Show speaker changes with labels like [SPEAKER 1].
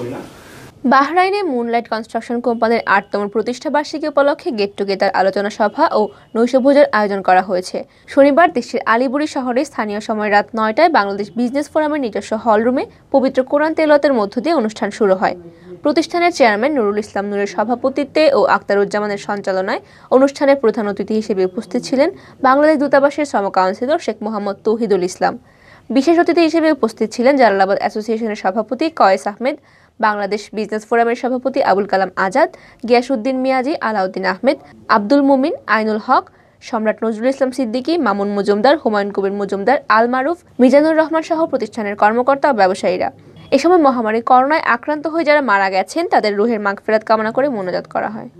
[SPEAKER 1] করি না
[SPEAKER 2] বাহরাইনে moonlight construction কোম্পানির আটতম প্রতিষ্ঠাবার্ষিকী উপলক্ষে গেট টুগেদার আলোচনা সভা ও নৈশভোজের আয়োজন করা হয়েছে শনিবার দেশের আলিবুড়ি শহরে স্থানীয় সময় রাত নয়টায় বাংলাদেশ বিজনেস ফোরামের নিজস্ব হলরুমে পবিত্র কোরআন তেলতের মধ্য দিয়ে অনুষ্ঠান শুরু হয় প্রতিষ্ঠানের চেয়ারম্যান নুরুল ইসলাম নুরের সভাপতিত্বে ও আক্তারুজ্জামানের সঞ্চালনায় অনুষ্ঠানে প্রধান অতিথি হিসেবে উপস্থিত ছিলেন বাংলাদেশ দূতাবাসের শ্রম কাউন্সিলর শেখ মোহাম্মদ তৌহিদুল ইসলাম বিশেষ অতিথি হিসেবে উপস্থিত ছিলেন জালালাবাদ অ্যাসোসিয়েশনের সভাপতি কয়েস আহমেদ বাংলাদেশ বিজনেস ফোরামের সভাপতি আবুল কালাম আজাদ উদ্দিন মিয়াজি আলাউদ্দিন আহমেদ আব্দুল মুমিন আইনুল হক সম্রাট নজরুল ইসলাম সিদ্দিকী মামুন মজুমদার হুমায়ুন কবির মজুমদার আল মারুফ মিজানুর রহমান সহ প্রতিষ্ঠানের কর্মকর্তা ও ব্যবসায়ীরা এ সময় মহামারী করোনায় আক্রান্ত হয়ে যারা মারা গেছেন তাদের রুহের মাগফেরাত কামনা করে মোনাজাত করা হয়